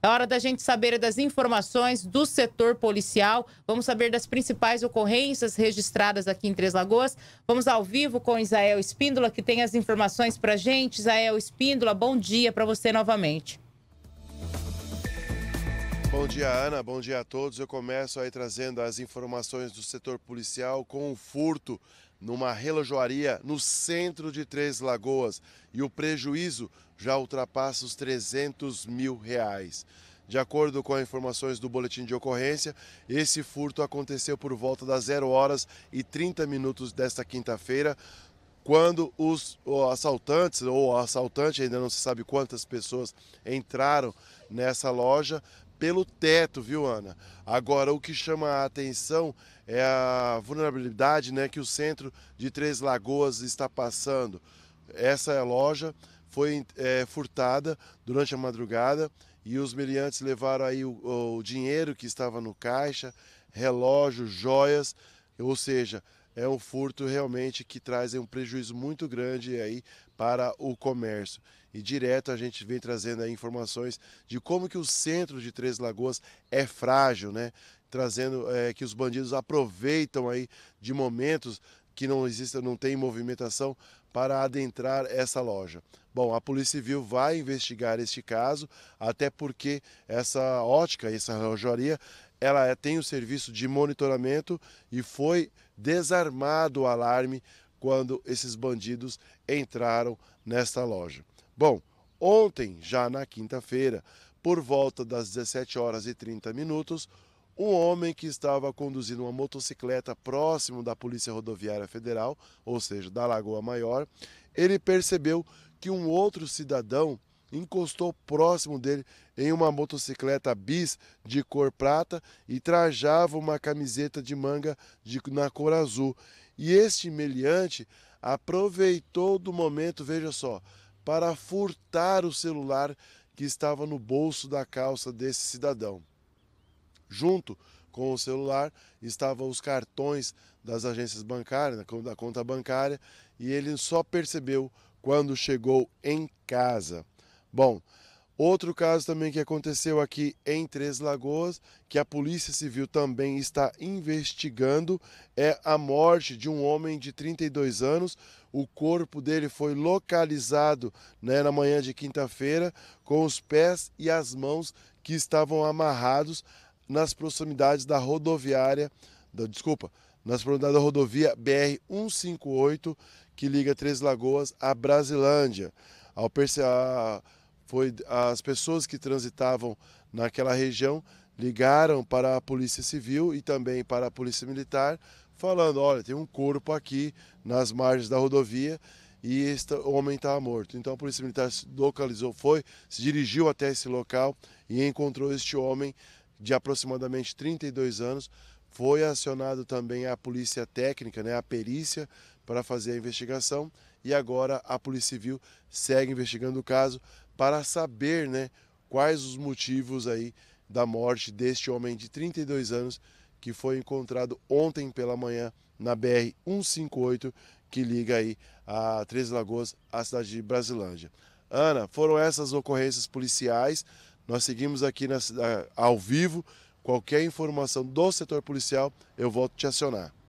É hora da gente saber das informações do setor policial. Vamos saber das principais ocorrências registradas aqui em Três Lagoas. Vamos ao vivo com Isael Espíndola, que tem as informações para gente. Isael Espíndola, bom dia para você novamente. Bom dia, Ana. Bom dia a todos. Eu começo aí trazendo as informações do setor policial com o um furto numa relojoaria no centro de Três Lagoas e o prejuízo já ultrapassa os 300 mil reais. De acordo com as informações do boletim de ocorrência, esse furto aconteceu por volta das 0 horas e 30 minutos desta quinta-feira quando os assaltantes ou assaltante, ainda não se sabe quantas pessoas entraram nessa loja pelo teto, viu, Ana? Agora, o que chama a atenção é a vulnerabilidade né, que o centro de Três Lagoas está passando. Essa loja foi é, furtada durante a madrugada e os meliantes levaram aí o, o dinheiro que estava no caixa, relógios, joias, ou seja, é um furto realmente que traz um prejuízo muito grande aí para o comércio. E direto a gente vem trazendo informações de como que o centro de Três Lagoas é frágil, né? Trazendo é, que os bandidos aproveitam aí de momentos que não exista, não tem movimentação para adentrar essa loja. Bom, a Polícia Civil vai investigar este caso, até porque essa ótica, essa lojaria ela é, tem o serviço de monitoramento e foi desarmado o alarme quando esses bandidos entraram nesta loja. Bom, ontem, já na quinta-feira, por volta das 17 horas e 30 minutos, um homem que estava conduzindo uma motocicleta próximo da Polícia Rodoviária Federal, ou seja, da Lagoa Maior, ele percebeu que um outro cidadão encostou próximo dele em uma motocicleta bis de cor prata e trajava uma camiseta de manga de, na cor azul. E este meliante aproveitou do momento, veja só, para furtar o celular que estava no bolso da calça desse cidadão. Junto com o celular estavam os cartões das agências bancárias, da conta bancária, e ele só percebeu quando chegou em casa. Bom, outro caso também que aconteceu aqui em Três Lagoas, que a Polícia Civil também está investigando, é a morte de um homem de 32 anos. O corpo dele foi localizado né, na manhã de quinta-feira com os pés e as mãos que estavam amarrados nas proximidades da rodoviária, da, desculpa, nas proximidades da rodovia BR-158, que liga Três Lagoas à Brasilândia. Ao perceber foi as pessoas que transitavam naquela região ligaram para a Polícia Civil e também para a Polícia Militar, falando: olha, tem um corpo aqui nas margens da rodovia e este homem está morto. Então a Polícia Militar se localizou, foi, se dirigiu até esse local e encontrou este homem de aproximadamente 32 anos. Foi acionado também a Polícia Técnica, né, a perícia, para fazer a investigação e agora a Polícia Civil segue investigando o caso para saber né, quais os motivos aí da morte deste homem de 32 anos que foi encontrado ontem pela manhã na BR 158 que liga aí a Três Lagoas à cidade de Brasilândia. Ana, foram essas ocorrências policiais. Nós seguimos aqui na, ao vivo. Qualquer informação do setor policial, eu volto te acionar.